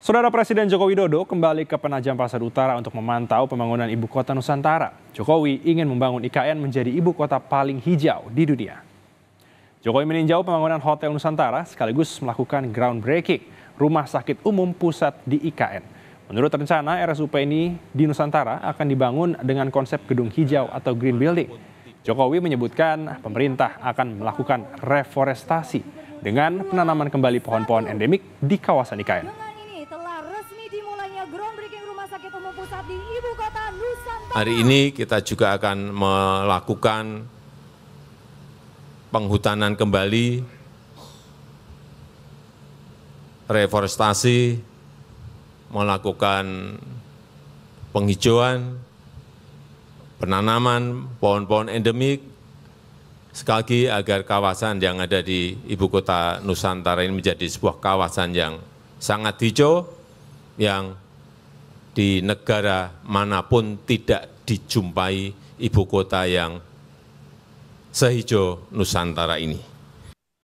Saudara Presiden Joko Widodo kembali ke Penajam Pasar Utara untuk memantau pembangunan ibu kota Nusantara. Jokowi ingin membangun IKN menjadi ibu kota paling hijau di dunia. Jokowi meninjau pembangunan Hotel Nusantara sekaligus melakukan groundbreaking rumah sakit umum pusat di IKN. Menurut rencana, RSUP ini di Nusantara akan dibangun dengan konsep gedung hijau atau green building. Jokowi menyebutkan pemerintah akan melakukan reforestasi dengan penanaman kembali pohon-pohon endemik di kawasan IKN adanya groundbreaking Rumah Sakit Umum Pusat di Ibu Kota Nusantara. Hari ini kita juga akan melakukan penghutanan kembali, reforestasi, melakukan penghijauan, penanaman pohon-pohon endemik, sekali lagi agar kawasan yang ada di ibu kota Nusantara ini menjadi sebuah kawasan yang sangat hijau, yang di negara manapun tidak dijumpai ibu kota yang sehijau Nusantara ini.